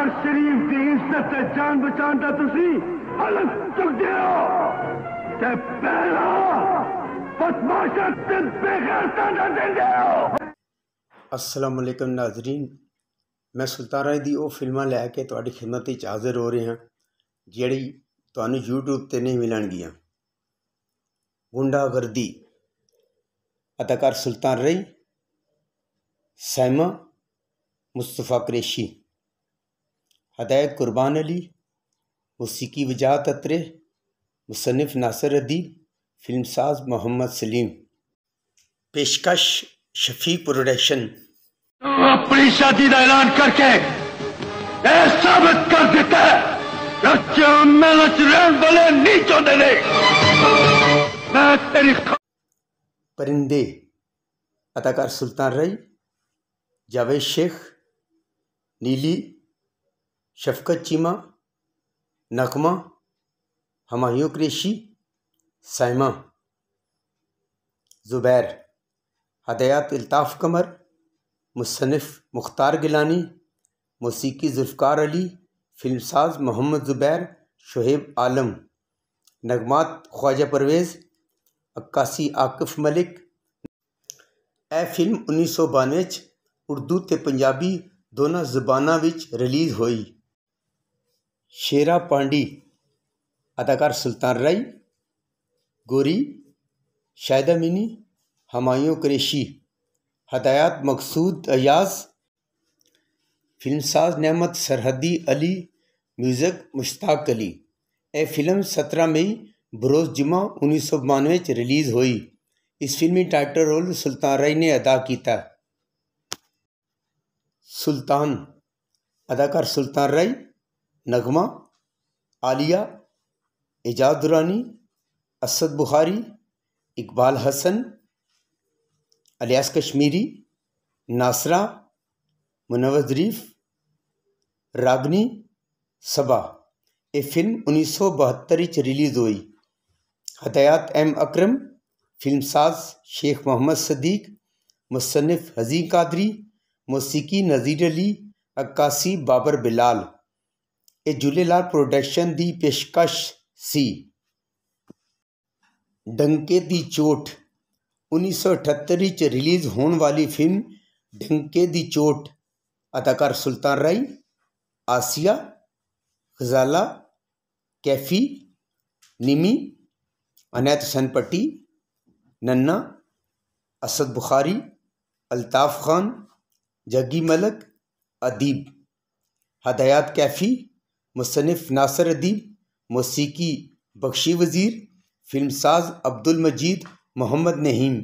और शरीफ की इज्जत से जान बचाता तुसी अलग चुकते हो ते पहला बदमाशा ते बेकार ताना देंगे हो अस्सलाम वालेकुम नाजरीन मैं सुल्तारा दी ਉਹ ਫਿਲਮਾਂ ਲੈ ਕੇ ਤੁਹਾਡੀ ਖਿਦਮਤ ਵਿੱਚ ਹਾਜ਼ਰ ਹੋ ਰਹੇ ਹਾਂ ਜਿਹੜੀ ਤੁਹਾਨੂੰ YouTube ਤੇ ਨਹੀਂ ਮਿਲਣਗੀਆਂ ਗੁੰਡਾਗਰਦੀ ਅਦਾਕਾਰ ਸੁਲਤਾਨ ਰਈ ਸੈਮਾ ਮੁਸਤਫਾ ਕੁਰੇਸ਼ੀ हदायत कुर्बान अली मौसीकी वजात अतरे मुसनफ़ नासर अदीब फिल्म साज मोहम्मद सलीम पेशकश शफी प्रोडक्शन अपनी शादी का ऐलान करके साबित कर देता है वाले नीचों मैं परिंदे अदाकार सुल्तान रई जावेद शेख नीली शफकत चीमा नकमा हमायूं क्रेशी साइमा ज़ुबैर हदयात अल्ताफ़ कमर मुसनफ़ मुख्तार गिलानी मौसीकी जुल्फ़ार अली फिल्मसाज मोहम्मद ज़ुबैर शुहेब आलम नगमात ख्वाजा परवेज़ अक्कासी आकफ मलिक ए फिल्म उन्नीस सौ बानवे उर्दू तो पंजाबी दोनों जबाना रिलीज़ हुई शेरा पांडी अदाकार सुल्तान राय गोरी शायदा मिनी हमायूं क्रेशी हदायत मकसूद अयाज फिल्मसाज नहमत सरहदी अली म्यूज़िक मुश्ताक अली ए फिल्म सत्रह मई बरोज़ जुमा उन्नीस सौ बानवे रिलीज़ हुई इस फिल्मी टाइटल रोल सुल्तान राय ने अदा किया सुल्तान अदाकार सुल्तान राय नगमा आलिया एजाज दुरानी असद बुखारी इकबाल हसन अलियास कश्मीरी नासरा मुनवर रीफ रागनी सबा ये फिल्म उन्नीस सौ बहत्तर च रिलीज़ हुई हदयात एम फिल्म फिल्मसाज शेख मोहम्मद सदीक मुसनफ़ हज़ी कादरी मौसीकी नज़ीर अली अक्कासी बाबर बिलाल ये झूलेलाल प्रोडक्शन की पेशकश सी डंके की चोट उन्नीस सौ च रिलीज होने वाली फिल्म डंके की चोट अदाकार सुल्तान राई आसिया गजाला कैफी निमी अनैत सनपट्टी नन्ना असद बुखारी अल्ताफ़ खान जगी मलक अदीब हदयात कैफ़ी मुसनफ़ नासर अदीब मौसीकी बख्शी वज़ीर फिल्मसाज अब्दुल मजीद मोहम्मद नहीम